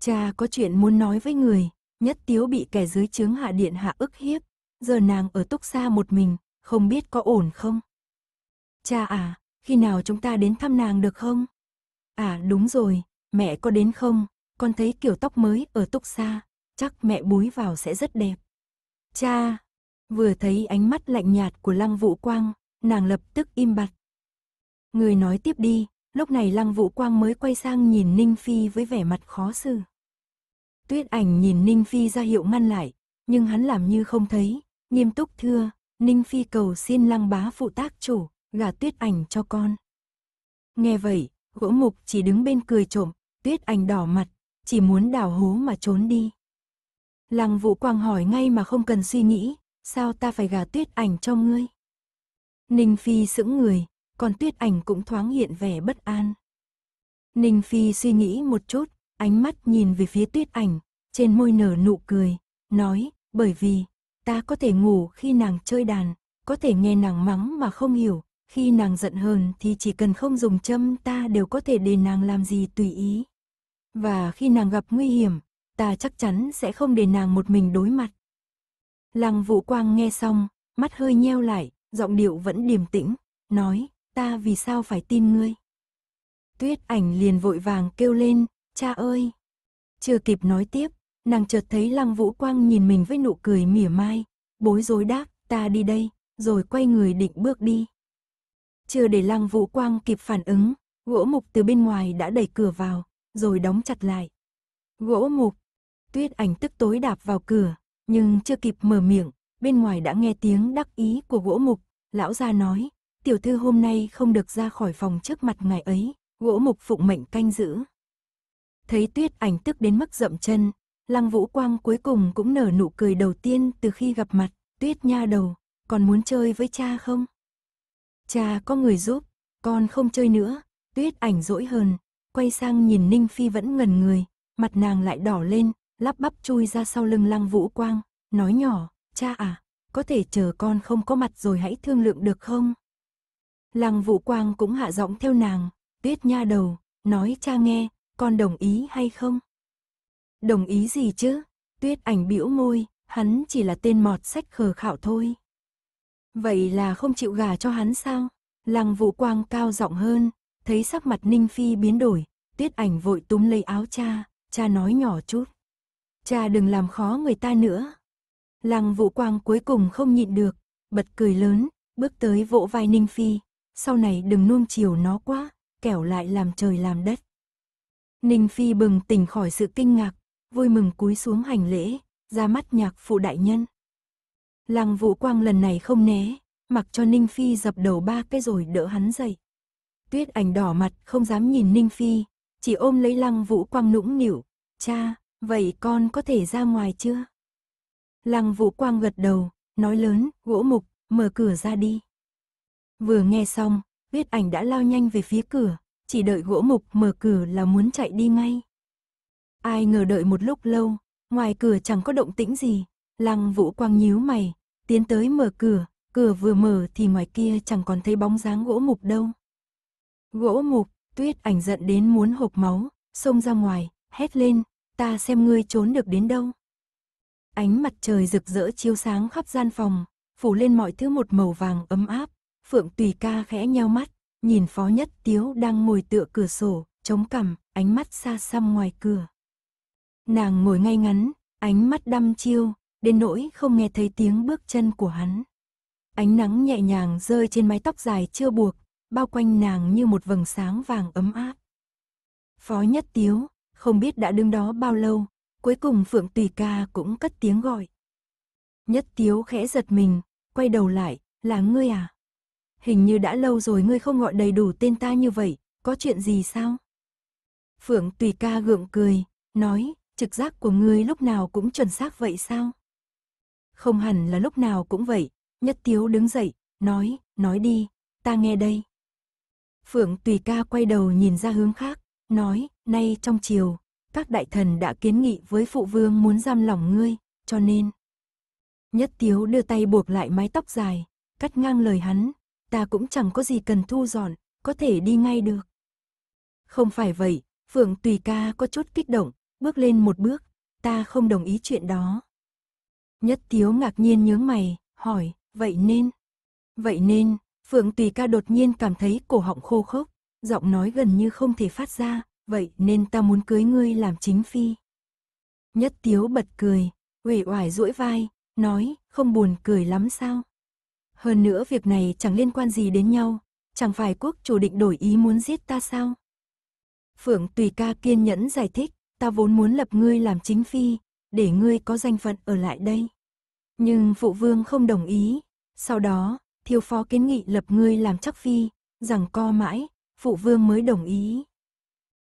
Cha có chuyện muốn nói với người, Nhất tiếu bị kẻ dưới chướng hạ điện hạ ức hiếp, giờ nàng ở túc xa một mình, không biết có ổn không? Cha à, khi nào chúng ta đến thăm nàng được không? À đúng rồi, mẹ có đến không? Con thấy kiểu tóc mới ở túc xa, chắc mẹ búi vào sẽ rất đẹp. Cha, vừa thấy ánh mắt lạnh nhạt của Lăng Vũ Quang, nàng lập tức im bặt. Người nói tiếp đi, lúc này Lăng Vũ Quang mới quay sang nhìn Ninh Phi với vẻ mặt khó xử. Tuyết ảnh nhìn Ninh Phi ra hiệu ngăn lại, nhưng hắn làm như không thấy, nghiêm túc thưa, Ninh Phi cầu xin lăng bá phụ tác chủ, gả tuyết ảnh cho con. Nghe vậy, gỗ mục chỉ đứng bên cười trộm, tuyết ảnh đỏ mặt, chỉ muốn đào hố mà trốn đi. Lăng vũ quang hỏi ngay mà không cần suy nghĩ, sao ta phải gả tuyết ảnh cho ngươi? Ninh Phi sững người, còn tuyết ảnh cũng thoáng hiện vẻ bất an. Ninh Phi suy nghĩ một chút, ánh mắt nhìn về phía tuyết ảnh, trên môi nở nụ cười, nói, bởi vì, ta có thể ngủ khi nàng chơi đàn, có thể nghe nàng mắng mà không hiểu, khi nàng giận hơn thì chỉ cần không dùng châm ta đều có thể để nàng làm gì tùy ý. Và khi nàng gặp nguy hiểm, ta chắc chắn sẽ không để nàng một mình đối mặt. Lăng Vũ Quang nghe xong, mắt hơi nheo lại, giọng điệu vẫn điềm tĩnh, nói, ta vì sao phải tin ngươi? Tuyết ảnh liền vội vàng kêu lên, cha ơi. Chưa kịp nói tiếp, nàng chợt thấy Lăng Vũ Quang nhìn mình với nụ cười mỉa mai, bối rối đáp, ta đi đây, rồi quay người định bước đi. Chưa để Lăng Vũ Quang kịp phản ứng, gỗ mục từ bên ngoài đã đẩy cửa vào, rồi đóng chặt lại. Gỗ mục, tuyết ảnh tức tối đạp vào cửa, nhưng chưa kịp mở miệng, bên ngoài đã nghe tiếng đắc ý của gỗ mục, lão gia nói, tiểu thư hôm nay không được ra khỏi phòng trước mặt ngài ấy, gỗ mục phụng mệnh canh giữ thấy tuyết ảnh tức đến mức rậm chân, lăng vũ quang cuối cùng cũng nở nụ cười đầu tiên từ khi gặp mặt, tuyết nha đầu, còn muốn chơi với cha không? Cha có người giúp, con không chơi nữa, tuyết ảnh dỗi hờn, quay sang nhìn Ninh Phi vẫn ngần người, mặt nàng lại đỏ lên, lắp bắp chui ra sau lưng lăng vũ quang, nói nhỏ, cha à, có thể chờ con không có mặt rồi hãy thương lượng được không? Lăng vũ quang cũng hạ giọng theo nàng, tuyết nha đầu, nói cha nghe, con đồng ý hay không? Đồng ý gì chứ? Tuyết ảnh bĩu môi, hắn chỉ là tên mọt sách khờ khạo thôi. Vậy là không chịu gà cho hắn sao? Lăng vũ quang cao giọng hơn, thấy sắc mặt Ninh Phi biến đổi, tuyết ảnh vội túm lấy áo cha, cha nói nhỏ chút. Cha đừng làm khó người ta nữa. Lăng vũ quang cuối cùng không nhịn được, bật cười lớn, bước tới vỗ vai Ninh Phi, sau này đừng nuông chiều nó quá, kẻo lại làm trời làm đất. Ninh Phi bừng tỉnh khỏi sự kinh ngạc, vui mừng cúi xuống hành lễ, ra mắt nhạc phụ đại nhân. Lăng Vũ Quang lần này không né, mặc cho Ninh Phi dập đầu ba cái rồi đỡ hắn dậy. Tuyết ảnh đỏ mặt không dám nhìn Ninh Phi, chỉ ôm lấy Lăng Vũ Quang nũng nịu, cha, vậy con có thể ra ngoài chưa? Lăng Vũ Quang gật đầu, nói lớn, gỗ mục, mở cửa ra đi. Vừa nghe xong, Tuyết ảnh đã lao nhanh về phía cửa, chỉ đợi gỗ mục mở cửa là muốn chạy đi ngay. Ai ngờ đợi một lúc lâu, ngoài cửa chẳng có động tĩnh gì, lăng vũ quang nhíu mày, tiến tới mở cửa, cửa vừa mở thì ngoài kia chẳng còn thấy bóng dáng gỗ mục đâu. Gỗ mục, tuyết ảnh giận đến muốn hộp máu, xông ra ngoài, hét lên, ta xem ngươi trốn được đến đâu. Ánh mặt trời rực rỡ chiếu sáng khắp gian phòng, phủ lên mọi thứ một màu vàng ấm áp, phượng tùy ca khẽ nheo mắt, nhìn phó nhất tiếu đang ngồi tựa cửa sổ, chống cằm, ánh mắt xa xăm ngoài cửa. Nàng ngồi ngay ngắn, ánh mắt đăm chiêu, đến nỗi không nghe thấy tiếng bước chân của hắn. Ánh nắng nhẹ nhàng rơi trên mái tóc dài chưa buộc, bao quanh nàng như một vầng sáng vàng ấm áp. Phó nhất tiếu, không biết đã đứng đó bao lâu, cuối cùng Phượng Tùy Ca cũng cất tiếng gọi. Nhất tiếu khẽ giật mình, quay đầu lại, là ngươi à? hình như đã lâu rồi ngươi không gọi đầy đủ tên ta như vậy, có chuyện gì sao? Phượng Tùy ca gượng cười, nói, trực giác của ngươi lúc nào cũng chuẩn xác vậy sao? Không hẳn là lúc nào cũng vậy, Nhất Tiếu đứng dậy, nói, nói đi, ta nghe đây. Phượng Tùy ca quay đầu nhìn ra hướng khác, nói, nay trong chiều, các đại thần đã kiến nghị với phụ vương muốn giam lỏng ngươi, cho nên. Nhất Tiếu đưa tay buộc lại mái tóc dài, cắt ngang lời hắn, ta cũng chẳng có gì cần thu dọn, có thể đi ngay được. Không phải vậy, Phượng Tùy ca có chút kích động, bước lên một bước, ta không đồng ý chuyện đó. Nhất Tiếu ngạc nhiên nhướng mày, hỏi, vậy nên? Vậy nên, Phượng Tùy ca đột nhiên cảm thấy cổ họng khô khốc, giọng nói gần như không thể phát ra, vậy nên ta muốn cưới ngươi làm chính phi. Nhất Tiếu bật cười, uể oải duỗi vai, nói, không buồn cười lắm sao? Hơn nữa việc này chẳng liên quan gì đến nhau, chẳng phải quốc chủ định đổi ý muốn giết ta sao? Phượng Tùy Ca kiên nhẫn giải thích, ta vốn muốn lập ngươi làm chính phi, để ngươi có danh phận ở lại đây. Nhưng phụ vương không đồng ý, sau đó, thiêu phó kiến nghị lập ngươi làm chắc phi, rằng co mãi, phụ vương mới đồng ý.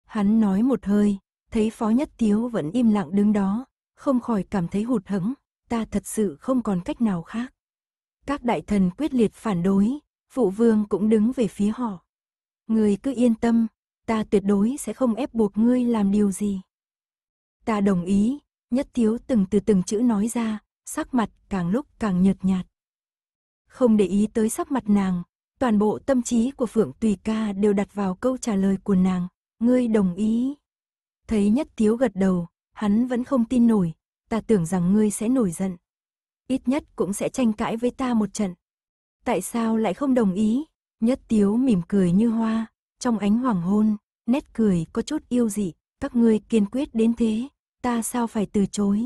Hắn nói một hơi, thấy phó nhất tiếu vẫn im lặng đứng đó, không khỏi cảm thấy hụt hẫng ta thật sự không còn cách nào khác. Các đại thần quyết liệt phản đối, phụ vương cũng đứng về phía họ. Người cứ yên tâm, ta tuyệt đối sẽ không ép buộc ngươi làm điều gì. Ta đồng ý, nhất thiếu từng từ từng chữ nói ra, sắc mặt càng lúc càng nhợt nhạt. Không để ý tới sắc mặt nàng, toàn bộ tâm trí của Phượng Tùy Ca đều đặt vào câu trả lời của nàng, ngươi đồng ý. Thấy nhất thiếu gật đầu, hắn vẫn không tin nổi, ta tưởng rằng ngươi sẽ nổi giận, ít nhất cũng sẽ tranh cãi với ta một trận. Tại sao lại không đồng ý? Nhất tiếu mỉm cười như hoa, trong ánh hoàng hôn, nét cười có chút yêu dị, các ngươi kiên quyết đến thế, ta sao phải từ chối?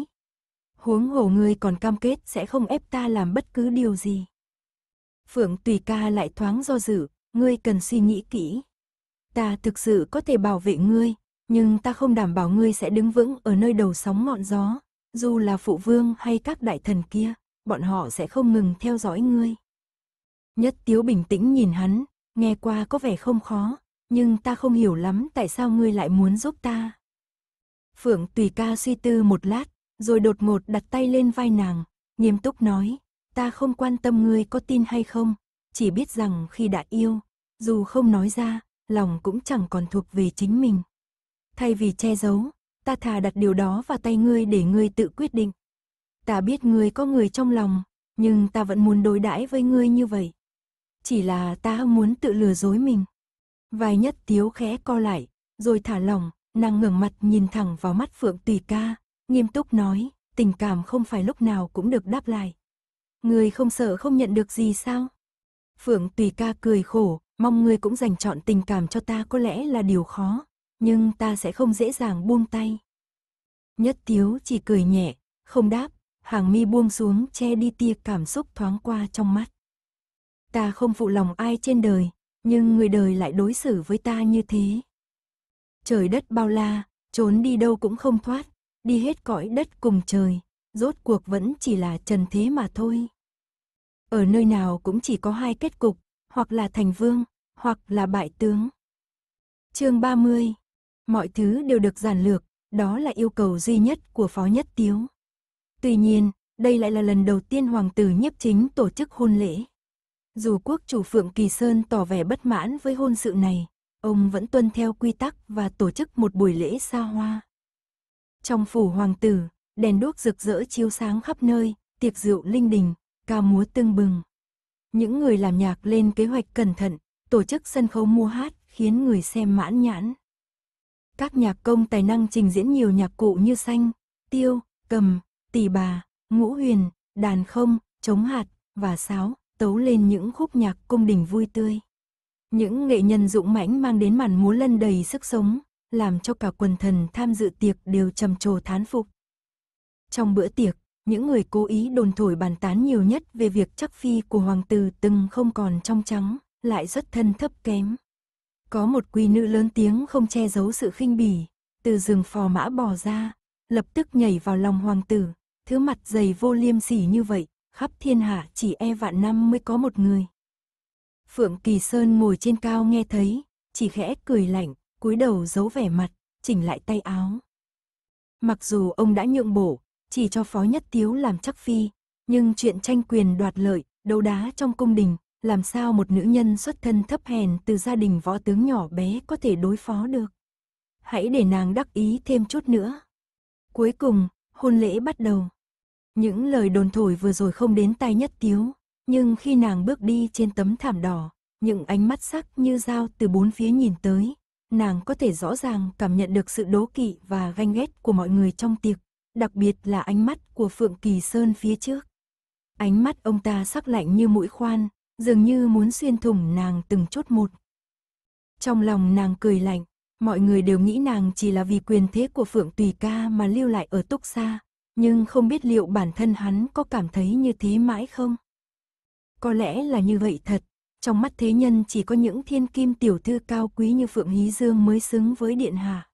Huống hồ ngươi còn cam kết sẽ không ép ta làm bất cứ điều gì. Phượng Tùy Ca lại thoáng do dự, ngươi cần suy nghĩ kỹ. Ta thực sự có thể bảo vệ ngươi, nhưng ta không đảm bảo ngươi sẽ đứng vững ở nơi đầu sóng ngọn gió dù là phụ vương hay các đại thần kia, bọn họ sẽ không ngừng theo dõi ngươi. Nhất Tiếu bình tĩnh nhìn hắn, nghe qua có vẻ không khó, nhưng ta không hiểu lắm tại sao ngươi lại muốn giúp ta. Phượng Tùy Ca suy tư một lát, rồi đột ngột đặt tay lên vai nàng, nghiêm túc nói, ta không quan tâm ngươi có tin hay không, chỉ biết rằng khi đã yêu, dù không nói ra, lòng cũng chẳng còn thuộc về chính mình. Thay vì che giấu, ta thà đặt điều đó vào tay ngươi để ngươi tự quyết định. Ta biết ngươi có người trong lòng, nhưng ta vẫn muốn đối đãi với ngươi như vậy. Chỉ là ta muốn tự lừa dối mình. Vai nhất tiếu khẽ co lại, rồi thả lỏng, nàng ngẩng mặt nhìn thẳng vào mắt Phượng Tùy ca, nghiêm túc nói, tình cảm không phải lúc nào cũng được đáp lại. Ngươi không sợ không nhận được gì sao? Phượng Tùy ca cười khổ, mong ngươi cũng dành chọn tình cảm cho ta có lẽ là điều khó, nhưng ta sẽ không dễ dàng buông tay. Nhất tiếu chỉ cười nhẹ, không đáp, hàng mi buông xuống che đi tia cảm xúc thoáng qua trong mắt. Ta không phụ lòng ai trên đời, nhưng người đời lại đối xử với ta như thế. Trời đất bao la, trốn đi đâu cũng không thoát, đi hết cõi đất cùng trời, rốt cuộc vẫn chỉ là trần thế mà thôi. Ở nơi nào cũng chỉ có hai kết cục, hoặc là thành vương, hoặc là bại tướng. Chương 30 mọi thứ đều được giản lược, đó là yêu cầu duy nhất của Phó Nhất Tiếu. Tuy nhiên, đây lại là lần đầu tiên hoàng tử nhiếp chính tổ chức hôn lễ. Dù quốc chủ Phượng Kỳ Sơn tỏ vẻ bất mãn với hôn sự này, ông vẫn tuân theo quy tắc và tổ chức một buổi lễ xa hoa. Trong phủ hoàng tử, đèn đuốc rực rỡ chiếu sáng khắp nơi, tiệc rượu linh đình, ca múa tương bừng. Những người làm nhạc lên kế hoạch cẩn thận, tổ chức sân khấu mua hát khiến người xem mãn nhãn. Các nhạc công tài năng trình diễn nhiều nhạc cụ như xanh, tiêu, cầm, tỳ bà, ngũ huyền, đàn không, chống hạt và sáo, tấu lên những khúc nhạc cung đình vui tươi. Những nghệ nhân dũng mãnh mang đến màn múa lân đầy sức sống, làm cho cả quần thần tham dự tiệc đều trầm trồ thán phục. Trong bữa tiệc, những người cố ý đồn thổi bàn tán nhiều nhất về việc chắc phi của hoàng tử từng không còn trong trắng, lại rất thân thấp kém. Có một quy nữ lớn tiếng không che giấu sự khinh bỉ, từ rừng phò mã bò ra, lập tức nhảy vào lòng hoàng tử, thứ mặt dày vô liêm sỉ như vậy, khắp thiên hạ chỉ e vạn năm mới có một người. Phượng Kỳ Sơn ngồi trên cao nghe thấy, chỉ khẽ cười lạnh, cúi đầu giấu vẻ mặt, chỉnh lại tay áo. Mặc dù ông đã nhượng bổ, chỉ cho Phó Nhất Tiếu làm chắc phi, nhưng chuyện tranh quyền đoạt lợi, đấu đá trong cung đình, làm sao một nữ nhân xuất thân thấp hèn từ gia đình võ tướng nhỏ bé có thể đối phó được. Hãy để nàng đắc ý thêm chút nữa. Cuối cùng, hôn lễ bắt đầu. Những lời đồn thổi vừa rồi không đến tai nhất tiếu, nhưng khi nàng bước đi trên tấm thảm đỏ, những ánh mắt sắc như dao từ bốn phía nhìn tới, nàng có thể rõ ràng cảm nhận được sự đố kỵ và ganh ghét của mọi người trong tiệc, đặc biệt là ánh mắt của Phượng Kỳ Sơn phía trước. Ánh mắt ông ta sắc lạnh như mũi khoan, dường như muốn xuyên thủng nàng từng chút một. Trong lòng nàng cười lạnh, mọi người đều nghĩ nàng chỉ là vì quyền thế của Phượng Tùy Ca mà lưu lại ở Túc xa nhưng không biết liệu bản thân hắn có cảm thấy như thế mãi không? Có lẽ là như vậy thật, trong mắt thế nhân chỉ có những thiên kim tiểu thư cao quý như Phượng Hí Dương mới xứng với Điện Hạ.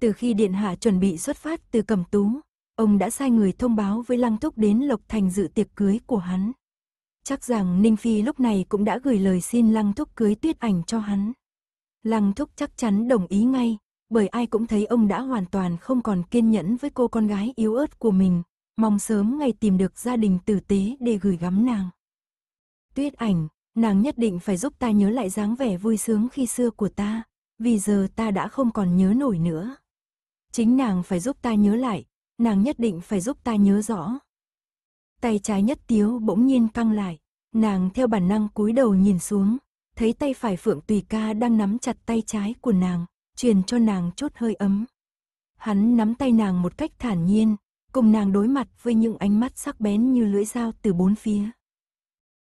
Từ khi Điện Hạ chuẩn bị xuất phát từ cầm Tú, ông đã sai người thông báo với Lăng Thúc đến Lộc Thành dự tiệc cưới của hắn. Chắc rằng Ninh Phi lúc này cũng đã gửi lời xin Lăng Thúc cưới tuyết ảnh cho hắn. Lăng Thúc chắc chắn đồng ý ngay, bởi ai cũng thấy ông đã hoàn toàn không còn kiên nhẫn với cô con gái yếu ớt của mình, mong sớm ngày tìm được gia đình tử tế để gửi gắm nàng. Tuyết ảnh, nàng nhất định phải giúp ta nhớ lại dáng vẻ vui sướng khi xưa của ta, vì giờ ta đã không còn nhớ nổi nữa. Chính nàng phải giúp ta nhớ lại, nàng nhất định phải giúp ta nhớ rõ tay trái nhất tiếu bỗng nhiên căng lại, nàng theo bản năng cúi đầu nhìn xuống, thấy tay phải Phượng Tùy Ca đang nắm chặt tay trái của nàng, truyền cho nàng chút hơi ấm. Hắn nắm tay nàng một cách thản nhiên, cùng nàng đối mặt với những ánh mắt sắc bén như lưỡi dao từ bốn phía.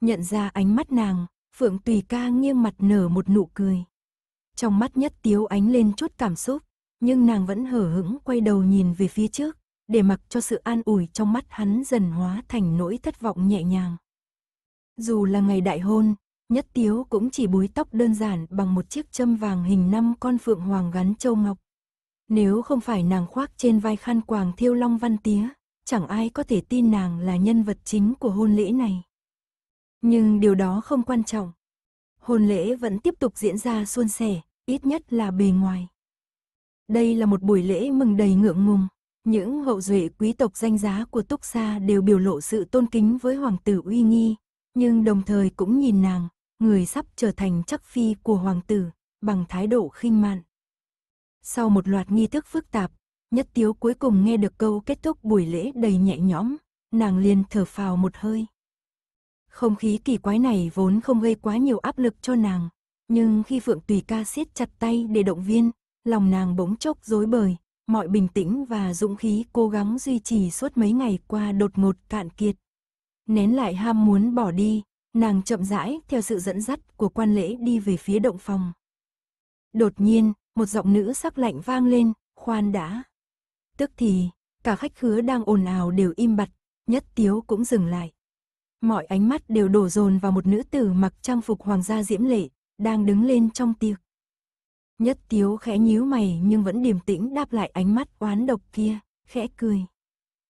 Nhận ra ánh mắt nàng, Phượng Tùy Ca nghiêng mặt nở một nụ cười. Trong mắt nhất tiếu ánh lên chút cảm xúc, nhưng nàng vẫn hở hững quay đầu nhìn về phía trước, để mặc cho sự an ủi trong mắt hắn dần hóa thành nỗi thất vọng nhẹ nhàng. Dù là ngày đại hôn, Nhất Tiếu cũng chỉ búi tóc đơn giản bằng một chiếc châm vàng hình năm con phượng hoàng gắn châu ngọc. Nếu không phải nàng khoác trên vai khăn quàng thiêu long văn tía, chẳng ai có thể tin nàng là nhân vật chính của hôn lễ này. Nhưng điều đó không quan trọng. Hôn lễ vẫn tiếp tục diễn ra suôn sẻ, ít nhất là bề ngoài. Đây là một buổi lễ mừng đầy ngượng ngùng. Những hậu duệ quý tộc danh giá của Túc Sa đều biểu lộ sự tôn kính với hoàng tử uy nghi, nhưng đồng thời cũng nhìn nàng, người sắp trở thành chắc phi của hoàng tử, bằng thái độ khinh mạn. Sau một loạt nghi thức phức tạp, Nhất Tiếu cuối cùng nghe được câu kết thúc buổi lễ đầy nhẹ nhõm, nàng liền thở phào một hơi. Không khí kỳ quái này vốn không gây quá nhiều áp lực cho nàng, nhưng khi Phượng Tùy ca siết chặt tay để động viên, lòng nàng bỗng chốc rối bời, mọi bình tĩnh và dũng khí cố gắng duy trì suốt mấy ngày qua đột ngột cạn kiệt. Nén lại ham muốn bỏ đi, nàng chậm rãi theo sự dẫn dắt của quan lễ đi về phía động phòng. Đột nhiên, một giọng nữ sắc lạnh vang lên, khoan đã. Tức thì, cả khách khứa đang ồn ào đều im bặt, nhất tiếu cũng dừng lại. Mọi ánh mắt đều đổ dồn vào một nữ tử mặc trang phục hoàng gia diễm lệ, đang đứng lên trong tiệc. Nhất tiếu khẽ nhíu mày nhưng vẫn điềm tĩnh đáp lại ánh mắt oán độc kia, khẽ cười.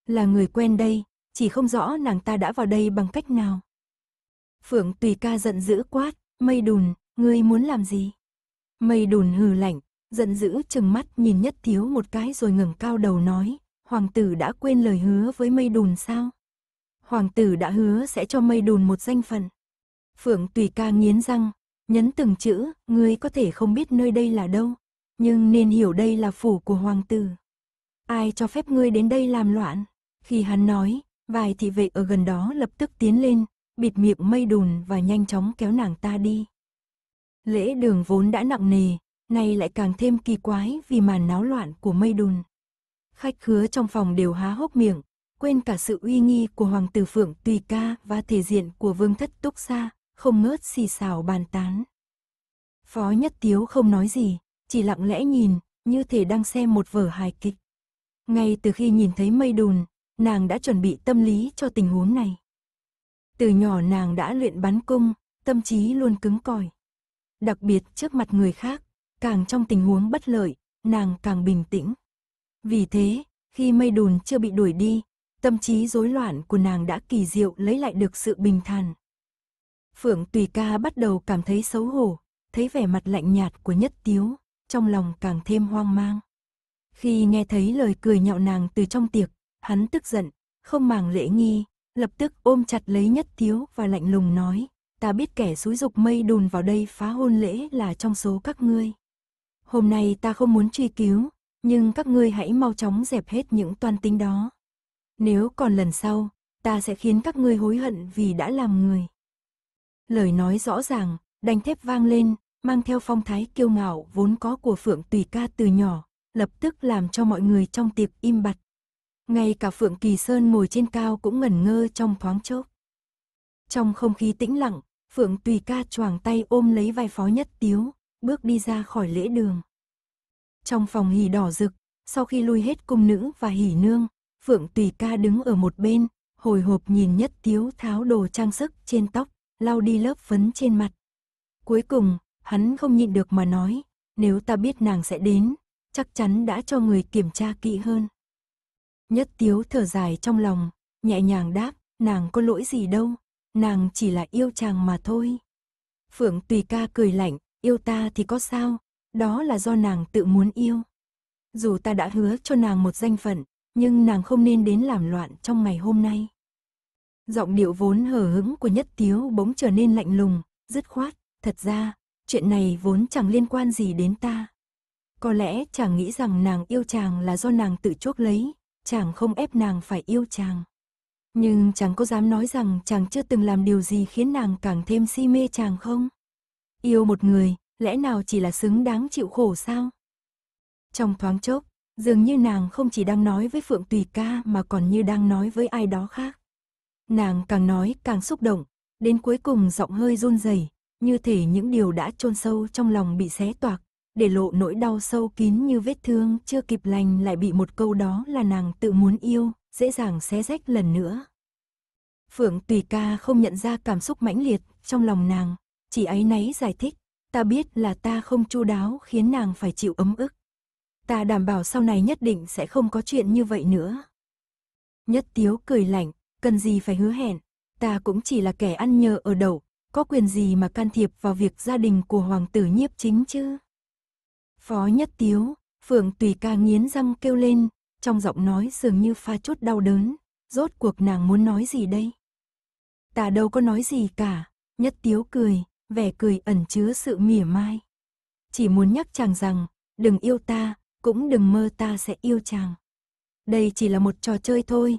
Là người quen đây, chỉ không rõ nàng ta đã vào đây bằng cách nào. Phượng tùy ca giận dữ quát, mây đùn, ngươi muốn làm gì? Mây đùn hừ lạnh, giận dữ chừng mắt nhìn nhất thiếu một cái rồi ngừng cao đầu nói, hoàng tử đã quên lời hứa với mây đùn sao? Hoàng tử đã hứa sẽ cho mây đùn một danh phận. Phượng tùy ca nghiến răng, Nhấn từng chữ, ngươi có thể không biết nơi đây là đâu, nhưng nên hiểu đây là phủ của hoàng tử. Ai cho phép ngươi đến đây làm loạn? Khi hắn nói, vài thị vệ ở gần đó lập tức tiến lên, bịt miệng mây đùn và nhanh chóng kéo nàng ta đi. Lễ đường vốn đã nặng nề, nay lại càng thêm kỳ quái vì màn náo loạn của mây đùn. Khách khứa trong phòng đều há hốc miệng, quên cả sự uy nghi của hoàng tử Phượng Tùy Ca và thể diện của vương thất Túc xa không ngớt xì xào bàn tán. Phó Nhất Tiếu không nói gì, chỉ lặng lẽ nhìn, như thể đang xem một vở hài kịch. Ngay từ khi nhìn thấy mây đùn, nàng đã chuẩn bị tâm lý cho tình huống này. Từ nhỏ nàng đã luyện bắn cung, tâm trí luôn cứng cỏi. Đặc biệt trước mặt người khác, càng trong tình huống bất lợi, nàng càng bình tĩnh. Vì thế, khi mây đùn chưa bị đuổi đi, tâm trí rối loạn của nàng đã kỳ diệu lấy lại được sự bình thản. Phượng Tùy Ca bắt đầu cảm thấy xấu hổ, thấy vẻ mặt lạnh nhạt của Nhất Tiếu, trong lòng càng thêm hoang mang. Khi nghe thấy lời cười nhạo nàng từ trong tiệc, hắn tức giận, không màng lễ nghi, lập tức ôm chặt lấy Nhất Tiếu và lạnh lùng nói, ta biết kẻ xúi dục mây đùn vào đây phá hôn lễ là trong số các ngươi. Hôm nay ta không muốn truy cứu, nhưng các ngươi hãy mau chóng dẹp hết những toan tính đó. Nếu còn lần sau, ta sẽ khiến các ngươi hối hận vì đã làm người lời nói rõ ràng, đanh thép vang lên, mang theo phong thái kiêu ngạo vốn có của Phượng Tùy Ca từ nhỏ, lập tức làm cho mọi người trong tiệc im bặt. Ngay cả Phượng Kỳ Sơn ngồi trên cao cũng ngẩn ngơ trong thoáng chốc. Trong không khí tĩnh lặng, Phượng Tùy Ca choàng tay ôm lấy vai Phó Nhất Tiếu, bước đi ra khỏi lễ đường. Trong phòng hỉ đỏ rực, sau khi lui hết cung nữ và hỉ nương, Phượng Tùy Ca đứng ở một bên, hồi hộp nhìn Nhất Tiếu tháo đồ trang sức trên tóc lau đi lớp phấn trên mặt. Cuối cùng, hắn không nhịn được mà nói, nếu ta biết nàng sẽ đến, chắc chắn đã cho người kiểm tra kỹ hơn. Nhất tiếu thở dài trong lòng, nhẹ nhàng đáp, nàng có lỗi gì đâu, nàng chỉ là yêu chàng mà thôi. Phượng tùy ca cười lạnh, yêu ta thì có sao, đó là do nàng tự muốn yêu. Dù ta đã hứa cho nàng một danh phận, nhưng nàng không nên đến làm loạn trong ngày hôm nay. Giọng điệu vốn hờ hững của nhất tiếu bỗng trở nên lạnh lùng, dứt khoát, thật ra, chuyện này vốn chẳng liên quan gì đến ta. Có lẽ chàng nghĩ rằng nàng yêu chàng là do nàng tự chuốc lấy, chàng không ép nàng phải yêu chàng. Nhưng chàng có dám nói rằng chàng chưa từng làm điều gì khiến nàng càng thêm si mê chàng không? Yêu một người, lẽ nào chỉ là xứng đáng chịu khổ sao? Trong thoáng chốc, dường như nàng không chỉ đang nói với Phượng Tùy Ca mà còn như đang nói với ai đó khác. Nàng càng nói càng xúc động, đến cuối cùng giọng hơi run rẩy, như thể những điều đã chôn sâu trong lòng bị xé toạc, để lộ nỗi đau sâu kín như vết thương chưa kịp lành lại bị một câu đó là nàng tự muốn yêu, dễ dàng xé rách lần nữa. Phượng Tùy Ca không nhận ra cảm xúc mãnh liệt trong lòng nàng, chỉ ấy nấy giải thích, ta biết là ta không chu đáo khiến nàng phải chịu ấm ức. Ta đảm bảo sau này nhất định sẽ không có chuyện như vậy nữa. Nhất Tiếu cười lạnh, cần gì phải hứa hẹn, ta cũng chỉ là kẻ ăn nhờ ở đậu, có quyền gì mà can thiệp vào việc gia đình của hoàng tử nhiếp chính chứ? Phó Nhất Tiếu, Phượng Tùy ca nghiến răng kêu lên, trong giọng nói dường như pha chút đau đớn, rốt cuộc nàng muốn nói gì đây? Ta đâu có nói gì cả, Nhất Tiếu cười, vẻ cười ẩn chứa sự mỉa mai. Chỉ muốn nhắc chàng rằng, đừng yêu ta, cũng đừng mơ ta sẽ yêu chàng. Đây chỉ là một trò chơi thôi,